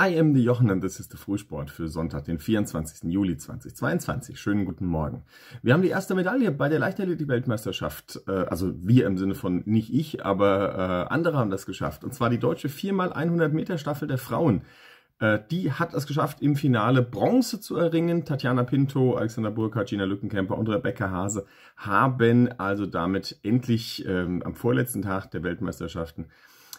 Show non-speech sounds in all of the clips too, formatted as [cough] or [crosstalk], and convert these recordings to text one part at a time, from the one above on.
I am the Jochen und das ist der Frühsport für Sonntag, den 24. Juli 2022. Schönen guten Morgen. Wir haben die erste Medaille bei der Leichtathletik-Weltmeisterschaft, äh, also wir im Sinne von nicht ich, aber äh, andere haben das geschafft. Und zwar die deutsche 4x100 Meter Staffel der Frauen. Äh, die hat es geschafft, im Finale Bronze zu erringen. Tatjana Pinto, Alexander Burka, Gina Lückenkämper und Rebecca Hase haben also damit endlich ähm, am vorletzten Tag der Weltmeisterschaften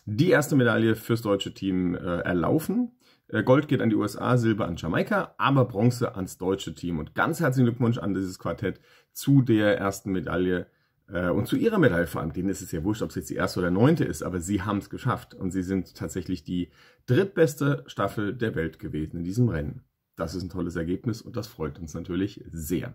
die erste Medaille fürs deutsche Team äh, erlaufen. Äh, Gold geht an die USA, Silber an Jamaika, aber Bronze ans deutsche Team. Und ganz herzlichen Glückwunsch an dieses Quartett zu der ersten Medaille äh, und zu ihrer Medaille vor allem. Denen ist es ja wurscht, ob es jetzt die erste oder neunte ist, aber sie haben es geschafft. Und sie sind tatsächlich die drittbeste Staffel der Welt gewesen in diesem Rennen. Das ist ein tolles Ergebnis und das freut uns natürlich sehr.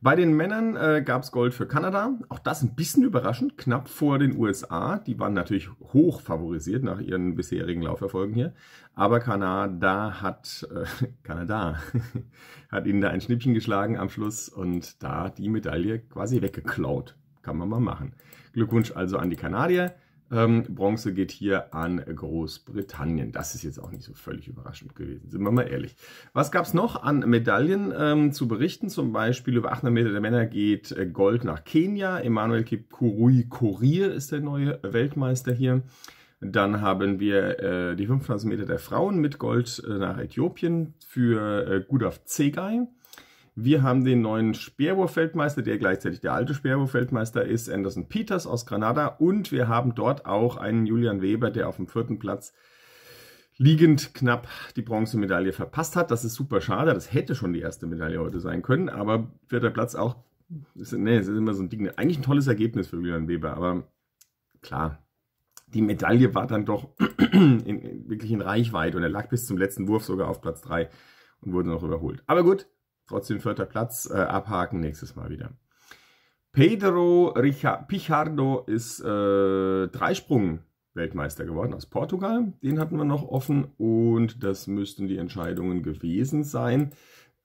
Bei den Männern äh, gab es Gold für Kanada. Auch das ein bisschen überraschend, knapp vor den USA. Die waren natürlich hoch favorisiert nach ihren bisherigen Lauferfolgen hier. Aber Kanada hat, äh, [laughs] Kanada [laughs] hat ihnen da ein Schnippchen geschlagen am Schluss und da die Medaille quasi weggeklaut. Kann man mal machen. Glückwunsch also an die Kanadier. Ähm, Bronze geht hier an Großbritannien. Das ist jetzt auch nicht so völlig überraschend gewesen, sind wir mal ehrlich. Was gab es noch an Medaillen ähm, zu berichten? Zum Beispiel über 800 Meter der Männer geht äh, Gold nach Kenia. Emanuel Kipkurui Korir ist der neue Weltmeister hier. Dann haben wir äh, die 500 Meter der Frauen mit Gold äh, nach Äthiopien für äh, Gudaf Zegay. Wir haben den neuen Speerwurf-Weltmeister, der gleichzeitig der alte Speerwurf-Weltmeister ist, Anderson Peters aus Granada. Und wir haben dort auch einen Julian Weber, der auf dem vierten Platz liegend knapp die Bronzemedaille verpasst hat. Das ist super schade. Das hätte schon die erste Medaille heute sein können. Aber vierter Platz auch, ist, nee, es ist immer so ein Ding. Eigentlich ein tolles Ergebnis für Julian Weber. Aber klar, die Medaille war dann doch [clears throat] in, in, wirklich in Reichweite. Und er lag bis zum letzten Wurf sogar auf Platz 3 und wurde noch überholt. Aber gut, Trotzdem vierter Platz, äh, abhaken nächstes Mal wieder. Pedro Pichardo ist äh, Dreisprung Weltmeister geworden aus Portugal. Den hatten wir noch offen und das müssten die Entscheidungen gewesen sein.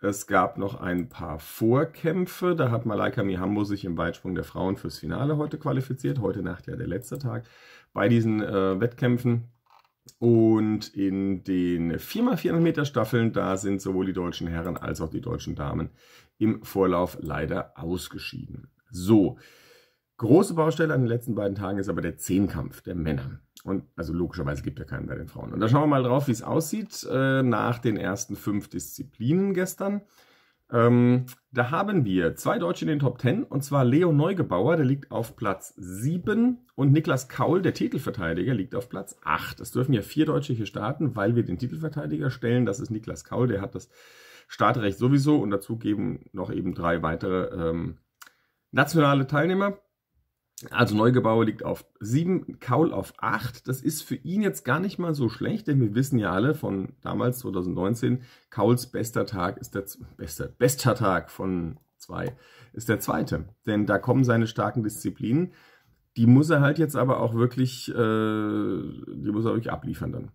Es gab noch ein paar Vorkämpfe. Da hat Malaika Mihambo sich im Weitsprung der Frauen fürs Finale heute qualifiziert. Heute Nacht ja der letzte Tag. Bei diesen äh, Wettkämpfen und in den 4x400 Meter Staffeln, da sind sowohl die deutschen Herren als auch die deutschen Damen im Vorlauf leider ausgeschieden. So, große Baustelle an den letzten beiden Tagen ist aber der Zehnkampf der Männer. Und also logischerweise gibt ja keinen bei den Frauen. Und da schauen wir mal drauf, wie es aussieht äh, nach den ersten fünf Disziplinen gestern. Ähm, da haben wir zwei Deutsche in den Top 10 und zwar Leo Neugebauer, der liegt auf Platz 7 und Niklas Kaul, der Titelverteidiger, liegt auf Platz 8. Es dürfen ja vier Deutsche hier starten, weil wir den Titelverteidiger stellen. Das ist Niklas Kaul, der hat das Startrecht sowieso und dazu geben noch eben drei weitere ähm, nationale Teilnehmer. Also Neugebauer liegt auf 7, Kaul auf 8. Das ist für ihn jetzt gar nicht mal so schlecht, denn wir wissen ja alle von damals 2019, Kauls bester Tag ist der bester, bester Tag von 2 ist der zweite. Denn da kommen seine starken Disziplinen. Die muss er halt jetzt aber auch wirklich, äh, die muss er wirklich abliefern dann.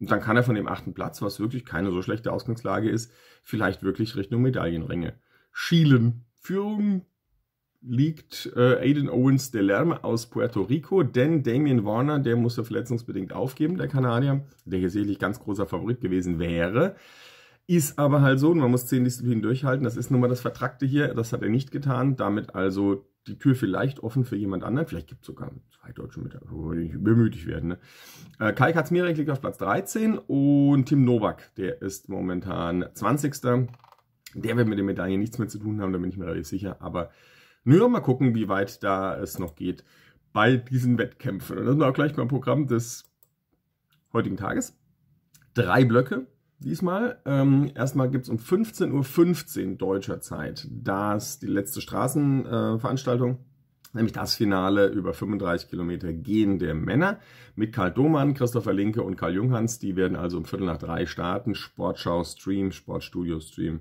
Und dann kann er von dem achten Platz, was wirklich keine so schlechte Ausgangslage ist, vielleicht wirklich Richtung Medaillenränge schielen. Führung liegt äh, Aiden Owens de Lerme aus Puerto Rico, denn Damian Warner, der musste verletzungsbedingt aufgeben, der Kanadier, der hier sicherlich ganz großer Favorit gewesen wäre. Ist aber halt so, und man muss zehn Disziplinen durchhalten, das ist nun mal das Vertragte hier, das hat er nicht getan, damit also die Tür vielleicht offen für jemand anderen, vielleicht gibt es sogar zwei deutsche Mitarbeiter, die wir nicht werden. Ne? Äh, Kai Katzmirek liegt auf Platz 13 und Tim Novak, der ist momentan 20. Der wird mit den Medaillen nichts mehr zu tun haben, da bin ich mir relativ sicher, aber naja, mal gucken, wie weit da es noch geht bei diesen Wettkämpfen. Und dann sind auch gleich mal ein Programm des heutigen Tages. Drei Blöcke diesmal. Ähm, erstmal gibt es um 15.15 Uhr deutscher Zeit das, die letzte Straßenveranstaltung. Äh, nämlich das Finale über 35 Kilometer Gehen der Männer mit Karl Domann, Christopher Linke und Karl Junghans. Die werden also um Viertel nach drei starten. Sportschau Stream, Sportstudio Stream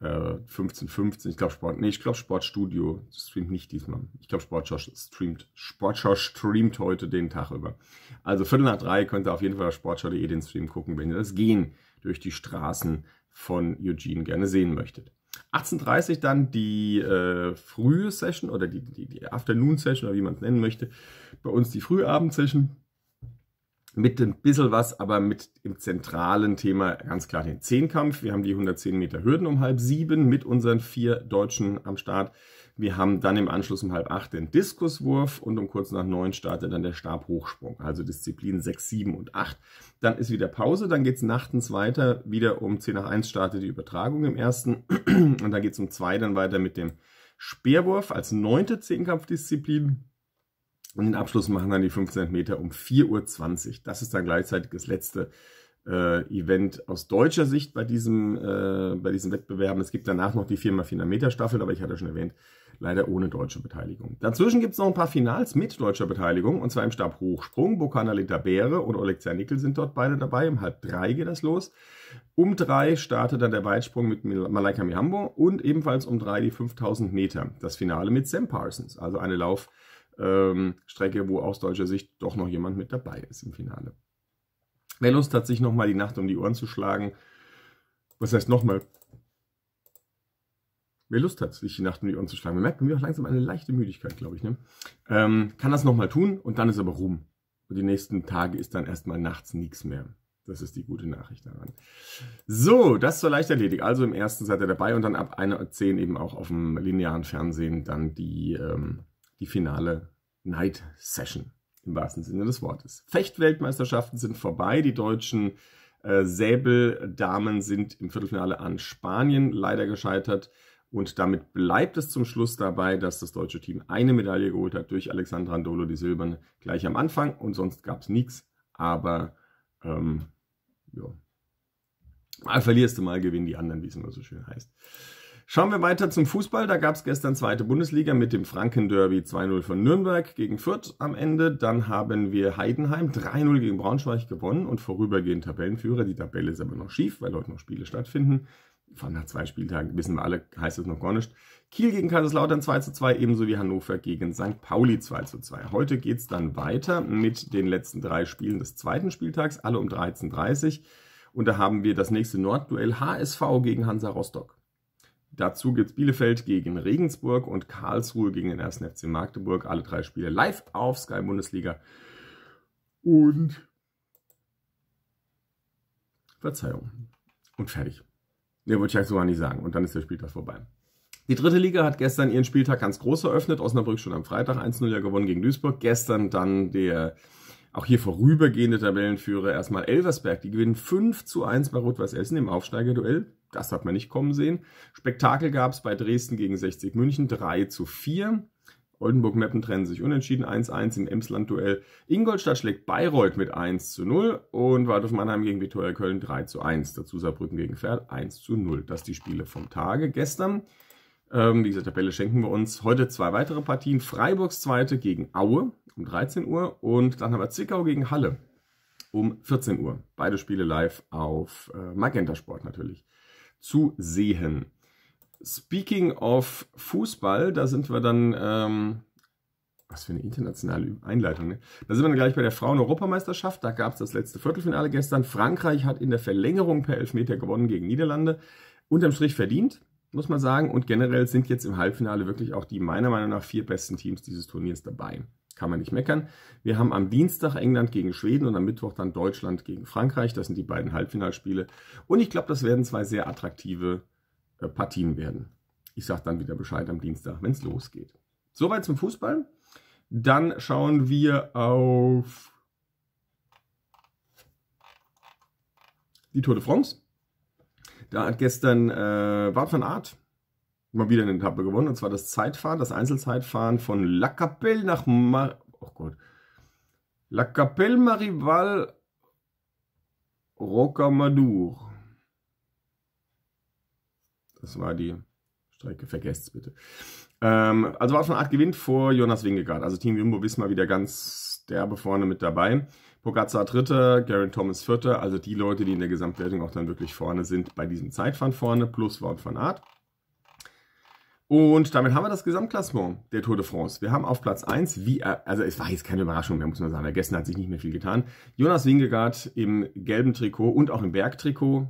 äh, 1515, ich glaube Sport, nee, ich glaube Sportstudio streamt nicht diesmal. Ich glaube Sportschau streamt, Sportschau streamt heute den Tag über. Also Viertel nach drei könnt ihr auf jeden Fall auf sportschau.de den Stream gucken, wenn ihr das Gehen durch die Straßen von Eugene gerne sehen möchtet. 18.30 dann die äh, frühe Session oder die, die, die Afternoon Session oder wie man es nennen möchte. Bei uns die Frühabend Session mit ein bisschen was, aber mit im zentralen Thema ganz klar den Zehnkampf. Wir haben die 110 Meter Hürden um halb sieben mit unseren vier Deutschen am Start. Wir haben dann im Anschluss um halb acht den Diskuswurf und um kurz nach neun startet dann der Stabhochsprung, also Disziplinen sechs, sieben und acht. Dann ist wieder Pause, dann geht's nachtens weiter, wieder um zehn nach eins startet die Übertragung im ersten und dann geht's um zwei dann weiter mit dem Speerwurf als neunte Zehnkampfdisziplin und den Abschluss machen dann die 500 Meter um 4.20 Uhr. Das ist dann gleichzeitig das letzte äh, Event aus deutscher Sicht bei diesem, äh, bei diesem Wettbewerben. Es gibt danach noch die 4x400 Meter Staffel, aber ich hatte schon erwähnt, leider ohne deutsche Beteiligung. Dazwischen gibt es noch ein paar Finals mit deutscher Beteiligung, und zwar im Stab Hochsprung. Bokana Bäre und Oleksja Nickel sind dort beide dabei. Um halb drei geht das los. Um drei startet dann der Weitsprung mit Malaika Mihambo und ebenfalls um drei die 5000 Meter. Das Finale mit Sam Parsons, also eine Lauf- ähm, Strecke, wo aus deutscher Sicht doch noch jemand mit dabei ist im Finale. Wer Lust hat, sich nochmal die Nacht um die Ohren zu schlagen, was heißt nochmal? Wer Lust hat, sich die Nacht um die Ohren zu schlagen, merkt merken wir auch langsam eine leichte Müdigkeit, glaube ich, ne? ähm, kann das nochmal tun und dann ist aber rum. Und die nächsten Tage ist dann erstmal nachts nichts mehr. Das ist die gute Nachricht daran. So, das zur Leichtathletik. Also im ersten seid ihr dabei und dann ab 1.10 Uhr eben auch auf dem linearen Fernsehen dann die ähm, die finale Night Session im wahrsten Sinne des Wortes. Fechtweltmeisterschaften sind vorbei. Die deutschen äh, Säbeldamen sind im Viertelfinale an Spanien leider gescheitert. Und damit bleibt es zum Schluss dabei, dass das deutsche Team eine Medaille geholt hat durch Alexandra Andolo, die Silberne, gleich am Anfang. Und sonst gab es nichts. Aber ähm, ja. mal verlierst du, mal gewinnen die anderen, wie es immer so schön heißt. Schauen wir weiter zum Fußball. Da gab es gestern zweite Bundesliga mit dem Franken-Derby 2-0 von Nürnberg gegen Fürth am Ende. Dann haben wir Heidenheim 3-0 gegen Braunschweig gewonnen und vorübergehend Tabellenführer. Die Tabelle ist aber noch schief, weil heute noch Spiele stattfinden. Vor nach zwei Spieltagen wissen wir alle, heißt es noch gar nicht. Kiel gegen Kaiserslautern 2 zu 2, ebenso wie Hannover gegen St. Pauli 2 zu 2. Heute geht's dann weiter mit den letzten drei Spielen des zweiten Spieltags, alle um 13.30 Uhr. Und da haben wir das nächste Nordduell HSV gegen Hansa Rostock. Dazu gibt es Bielefeld gegen Regensburg und Karlsruhe gegen den 1. FC Magdeburg. Alle drei Spiele live auf Sky Bundesliga. Und Verzeihung. Und fertig. Mehr wollte ich eigentlich sogar nicht sagen. Und dann ist der Spieltag vorbei. Die dritte Liga hat gestern ihren Spieltag ganz groß eröffnet. Osnabrück schon am Freitag 1-0 gewonnen gegen Duisburg. Gestern dann der auch hier vorübergehende Tabellenführer erstmal Elversberg. Die gewinnen 5 zu 1 bei Rot-Weiß Essen im Aufsteigerduell. Das hat man nicht kommen sehen. Spektakel gab es bei Dresden gegen 60 München 3 zu 4. Oldenburg-Meppen trennen sich unentschieden 1-1 im Emsland-Duell. Ingolstadt schlägt Bayreuth mit 1 zu 0 und Waldhof Mannheim gegen Viktoria Köln 3 zu 1. Dazu Saarbrücken gegen Pferd 1 zu 0. Das die Spiele vom Tage gestern. Ähm, diese Tabelle schenken wir uns. Heute zwei weitere Partien. Freiburgs zweite gegen Aue um 13 Uhr und dann haben wir Zwickau gegen Halle um 14 Uhr. Beide Spiele live auf äh, Magenta Sport natürlich zu sehen. Speaking of Fußball, da sind wir dann, ähm, was für eine internationale Einleitung, ne? Da sind wir dann gleich bei der Frauen-Europameisterschaft. Da gab es das letzte Viertelfinale gestern. Frankreich hat in der Verlängerung per Elfmeter gewonnen gegen Niederlande. Unterm Strich verdient, muss man sagen. Und generell sind jetzt im Halbfinale wirklich auch die meiner Meinung nach vier besten Teams dieses Turniers dabei kann man nicht meckern. Wir haben am Dienstag England gegen Schweden und am Mittwoch dann Deutschland gegen Frankreich. Das sind die beiden Halbfinalspiele. Und ich glaube, das werden zwei sehr attraktive äh, Partien werden. Ich sage dann wieder Bescheid am Dienstag, wenn es losgeht. Soweit zum Fußball. Dann schauen wir auf die Tour de France. Da hat gestern äh, Wout van Aert mal wieder eine Etappe gewonnen, und zwar das Zeitfahren, das Einzelzeitfahren von La Capelle nach Mar oh Gott. La Capelle Marival Rocamadour. Das war die Strecke, vergesst es bitte. Ähm, also war von Art gewinnt vor Jonas Wingegaard. Also Team Jumbo Wismar wieder ganz derbe vorne mit dabei. Pogacar Dritter, Garen Thomas Vierter, also die Leute, die in der Gesamtwertung auch dann wirklich vorne sind, bei diesem Zeitfahren vorne, plus Wout von Art. Und damit haben wir das Gesamtklassement der Tour de France. Wir haben auf Platz 1, wie, also es war jetzt keine Überraschung mehr, muss man sagen, gestern hat sich nicht mehr viel getan. Jonas Wingegaard im gelben Trikot und auch im Bergtrikot,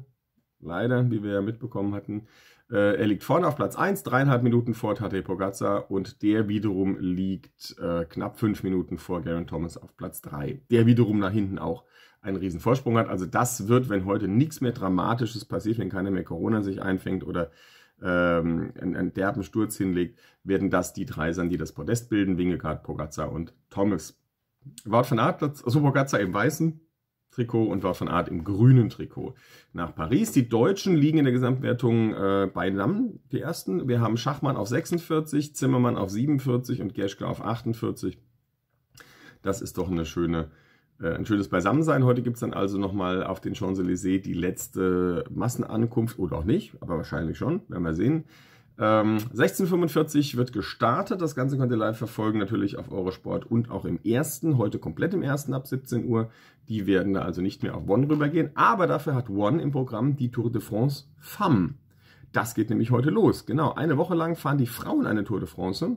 leider, wie wir ja mitbekommen hatten. Äh, er liegt vorne auf Platz 1, dreieinhalb Minuten vor Tadej Pogacar und der wiederum liegt äh, knapp fünf Minuten vor Garen Thomas auf Platz 3. Der wiederum nach hinten auch einen riesen Vorsprung hat. Also das wird, wenn heute nichts mehr Dramatisches passiert, wenn keiner mehr Corona sich einfängt oder ähm, einen, einen, derben Sturz hinlegt, werden das die drei sein, die das Podest bilden, Wingegaard, Pogazza und Thomas. Wout von Art, also Pogazza im weißen Trikot und Wout von Art im grünen Trikot nach Paris. Die Deutschen liegen in der Gesamtwertung äh, bei die ersten. Wir haben Schachmann auf 46, Zimmermann auf 47 und Geschke auf 48. Das ist doch eine schöne äh, ein schönes Beisammensein. Heute gibt es dann also nochmal auf den Champs-Élysées die letzte Massenankunft oder auch nicht, aber wahrscheinlich schon, werden wir sehen. Ähm, 1645 wird gestartet. Das Ganze könnt ihr live verfolgen, natürlich auf Eurosport und auch im ersten, heute komplett im ersten ab 17 Uhr. Die werden da also nicht mehr auf One rübergehen. Aber dafür hat One im Programm die Tour de France Femme. Das geht nämlich heute los. Genau, eine Woche lang fahren die Frauen eine Tour de France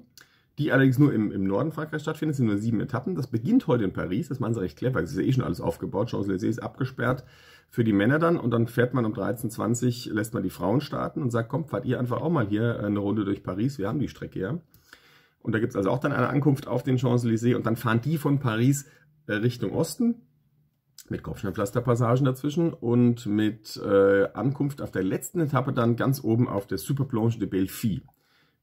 die allerdings nur im, im Norden Frankreichs stattfindet. Es sind nur sieben Etappen. Das beginnt heute in Paris. Das machen sie recht clever. Es ist ja eh schon alles aufgebaut. Champs-Élysées ist abgesperrt für die Männer dann. Und dann fährt man um 13.20 Uhr, lässt man die Frauen starten und sagt, komm, fahrt ihr einfach auch mal hier äh, eine Runde durch Paris. Wir haben die Strecke ja. Und da gibt es also auch dann eine Ankunft auf den Champs-Élysées. Und dann fahren die von Paris äh, Richtung Osten mit Kopfsteinpflasterpassagen dazwischen und mit äh, Ankunft auf der letzten Etappe dann ganz oben auf der Superplanche de Belfi.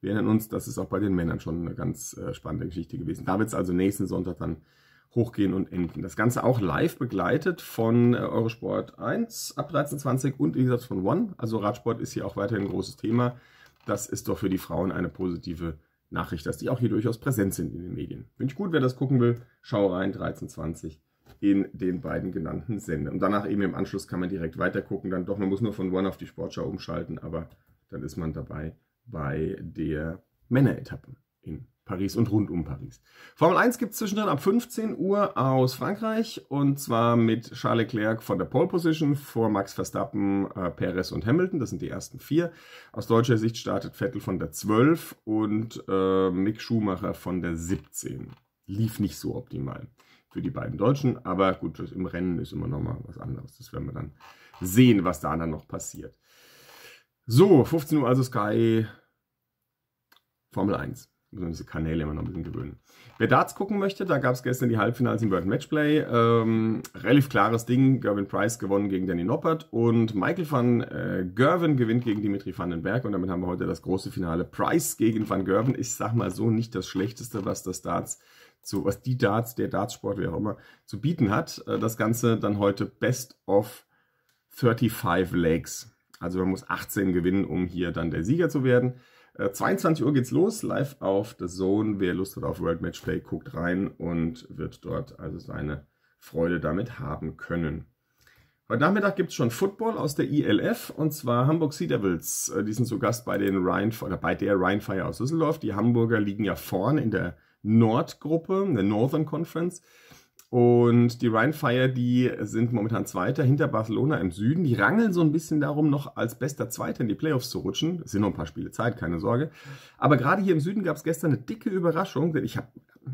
Wir erinnern uns, das ist auch bei den Männern schon eine ganz äh, spannende Geschichte gewesen. Da wird es also nächsten Sonntag dann hochgehen und enden. Das Ganze auch live begleitet von äh, Eurosport 1 ab 13.20 und wie von One. Also Radsport ist hier auch weiterhin ein großes Thema. Das ist doch für die Frauen eine positive Nachricht, dass die auch hier durchaus präsent sind in den Medien. Finde ich gut, wer das gucken will, schau rein, 13.20 in den beiden genannten Sendern. Und danach eben im Anschluss kann man direkt weiter gucken. Dann doch, man muss nur von One auf die Sportschau umschalten, aber dann ist man dabei bei der Männeretappe in Paris und rund um Paris. Formel 1 gibt es zwischendrin ab 15 Uhr aus Frankreich und zwar mit Charles Leclerc von der Pole Position vor Max Verstappen, äh, Perez und Hamilton. Das sind die ersten vier. Aus deutscher Sicht startet Vettel von der 12 und äh, Mick Schumacher von der 17. Lief nicht so optimal für die beiden Deutschen, aber gut, im Rennen ist immer nochmal was anderes. Das werden wir dann sehen, was da dann noch passiert. So, 15 Uhr also Sky Formel 1. Müssen wir diese Kanäle immer noch ein bisschen gewöhnen. Wer Darts gucken möchte, da gab es gestern die Halbfinals im World Matchplay. Ähm, relativ klares Ding. Gervin Price gewonnen gegen Danny Noppert und Michael van äh, Gerven gewinnt gegen Dimitri van den Berg. Und damit haben wir heute das große Finale. Price gegen van Gerven. Ich sag mal so nicht das Schlechteste, was das Darts zu, was die Darts, der Dartsport, wie auch immer, zu bieten hat. Äh, das Ganze dann heute Best of 35 Legs. Also man muss 18 gewinnen, um hier dann der Sieger zu werden. 22 äh, Uhr geht's los, live auf The Zone. Wer Lust hat auf World Match Play, guckt rein und wird dort also seine Freude damit haben können. Heute Nachmittag gibt's schon Football aus der ILF und zwar Hamburg Sea Devils. Äh, die sind zu Gast bei, den Rhein, oder bei der Rheinfire aus Düsseldorf. Die Hamburger liegen ja vorne in der Nordgruppe, in der Northern Conference. Und die Rheinfire, die sind momentan Zweiter hinter Barcelona im Süden. Die rangeln so ein bisschen darum, noch als bester Zweiter in die Playoffs zu rutschen. Es sind noch ein paar Spiele Zeit, keine Sorge. Aber gerade hier im Süden gab es gestern eine dicke Überraschung, denn ich habe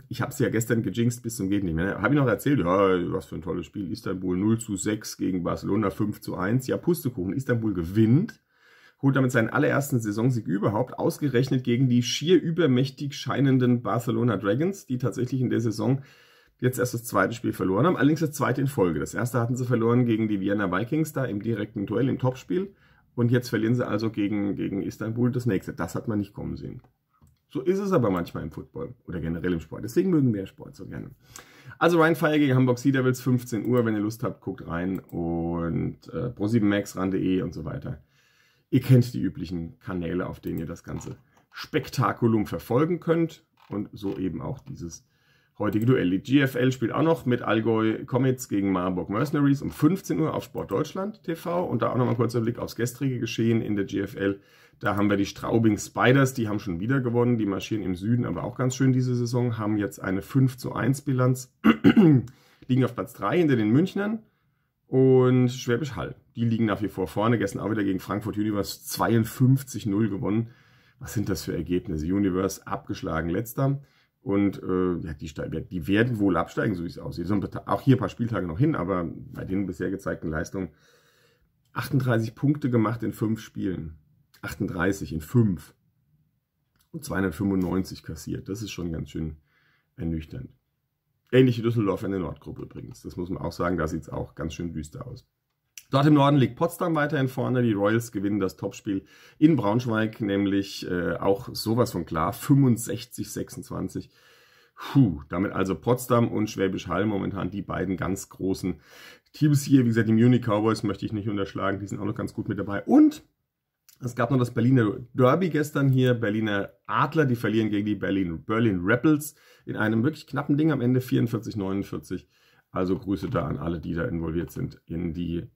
ich habe ja gestern gejinxt bis zum Geht nicht mehr. Habe ich noch erzählt, ja, was für ein tolles Spiel. Istanbul 0 zu 6 gegen Barcelona 5 zu 1. Ja, Pustekuchen. Istanbul gewinnt, holt damit seinen allerersten Saisonsieg überhaupt, ausgerechnet gegen die schier übermächtig scheinenden Barcelona Dragons, die tatsächlich in der Saison jetzt erst das zweite Spiel verloren haben. Allerdings das zweite in Folge. Das erste hatten sie verloren gegen die Vienna Vikings da im direkten Duell, im Topspiel. Und jetzt verlieren sie also gegen, gegen Istanbul das nächste. Das hat man nicht kommen sehen. So ist es aber manchmal im Football oder generell im Sport. Deswegen mögen wir Sport so gerne. Also Ryan Fire gegen Hamburg Sea Devils, 15 Uhr. Wenn ihr Lust habt, guckt rein. Und äh, pro7max.ran.de e und so weiter. Ihr kennt die üblichen Kanäle, auf denen ihr das ganze Spektakulum verfolgen könnt. Und so eben auch dieses heutige Duell. Die GFL spielt auch noch mit Allgäu Comets gegen Marburg Mercenaries um 15 Uhr auf Sport Deutschland TV. Und da auch nochmal kurzer Blick aufs gestrige Geschehen in der GFL. Da haben wir die Straubing Spiders, die haben schon wieder gewonnen. Die marschieren im Süden aber auch ganz schön diese Saison, haben jetzt eine 5 zu 1 Bilanz, [clears throat] liegen auf Platz 3 hinter den Münchnern. Und Schwäbisch Hall, die liegen nach wie vor vorne. Gestern auch wieder gegen Frankfurt Universe 52-0 gewonnen. Was sind das für Ergebnisse? Universe abgeschlagen letzter. Und äh, ja, die, die werden wohl absteigen, so wie es aussieht. So auch hier ein paar Spieltage noch hin, aber bei den bisher gezeigten Leistungen 38 Punkte gemacht in fünf Spielen. 38 in fünf. Und 295 kassiert. Das ist schon ganz schön ernüchternd. Ähnlich wie Düsseldorf in der Nordgruppe übrigens. Das muss man auch sagen, da sieht es auch ganz schön düster aus. Dort im Norden liegt Potsdam weiterhin vorne. Die Royals gewinnen das Topspiel in Braunschweig, nämlich äh, auch sowas von klar, 65, 26. Puh, damit also Potsdam und Schwäbisch Hall momentan die beiden ganz großen Teams hier. Wie gesagt, die Munich Cowboys möchte ich nicht unterschlagen, die sind auch noch ganz gut mit dabei. Und es gab noch das Berliner Derby gestern hier. Berliner Adler, die verlieren gegen die Berlin, Berlin Rebels in einem wirklich knappen Ding am Ende 44, 49. Also Grüße da an alle, die da involviert sind in die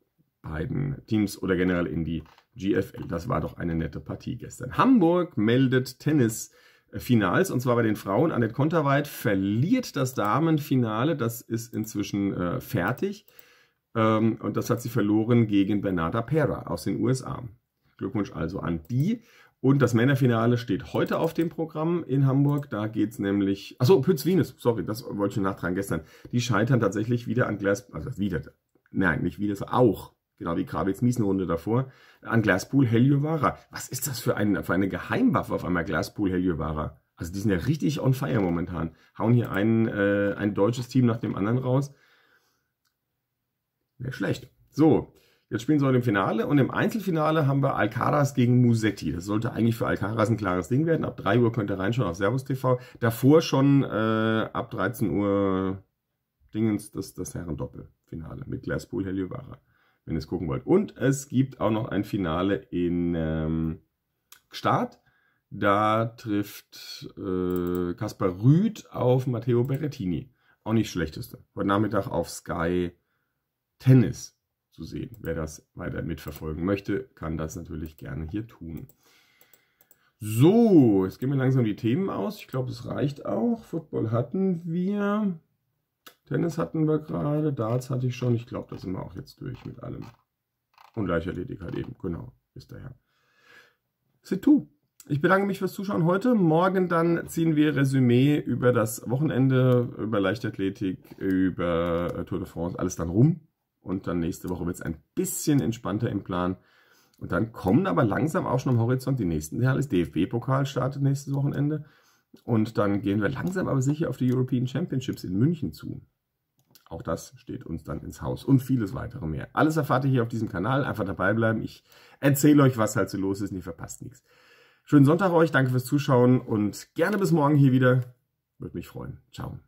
beiden Teams oder generell in die GFL. Das war doch eine nette Partie gestern. Hamburg meldet Tennis. Äh, Finals, und zwar bei den Frauen. Annette Konterweit verliert das Damenfinale, das ist inzwischen äh, fertig. Ähm, und das hat sie verloren gegen Bernarda Pera aus den USA. Glückwunsch also an die. Und das Männerfinale steht heute auf dem Programm in Hamburg. Da geht es nämlich. Achso, Pütz-Wienes, sorry, das wollte ich nachtragen gestern. Die scheitern tatsächlich wieder an Glasgow. Also wieder. Nein, nicht wieder, auch genau wie Kravitz Mies eine Runde davor, an Glaspool Heliovara. Was ist das für, ein, für eine Geheimwaffe auf einmal Glaspool Heliovara? Also die sind ja richtig on fire momentan. Hauen hier ein, äh, ein deutsches Team nach dem anderen raus. Wäre schlecht. So, jetzt spielen sie heute im Finale und im Einzelfinale haben wir Alcaraz gegen Musetti. Das sollte eigentlich für Alcaraz ein klares Ding werden. Ab 3 Uhr könnt ihr reinschauen auf Servus TV. Davor schon äh, ab 13 Uhr Dingens das, das Herrendoppelfinale mit Glasspool Heliovara wenn ihr es gucken wollt. Und es gibt auch noch ein Finale in ähm, Start. Da trifft äh, Kaspar Rüth auf Matteo Berrettini. Auch nicht schlechteste. Heute Nachmittag auf Sky Tennis zu sehen. Wer das weiter mitverfolgen möchte, kann das natürlich gerne hier tun. So, jetzt gehen wir langsam die Themen aus. Ich glaube, es reicht auch. Football hatten wir. Tennis hatten wir gerade, Darts hatte ich schon. Ich glaube, da sind wir auch jetzt durch mit allem. Und Leichtathletik halt eben, genau, ist daher. C'est tout. Ich bedanke mich fürs Zuschauen heute. Morgen dann ziehen wir Resümee über das Wochenende, über Leichtathletik, über äh, Tour de France, alles dann rum. Und dann nächste Woche wird es ein bisschen entspannter im Plan. Und dann kommen aber langsam auch schon am Horizont die nächsten Teile. Das DFB-Pokal startet nächstes Wochenende. Und dann gehen wir langsam aber sicher auf die European Championships in München zu. Auch das steht uns dann ins Haus und vieles weitere mehr. Alles erfahrt ihr hier auf diesem Kanal. Einfach dabei bleiben. Ich erzähle euch, was halt so los ist und ihr verpasst nichts. Schönen Sonntag euch. Danke fürs Zuschauen und gerne bis morgen hier wieder. Würde mich freuen. Ciao.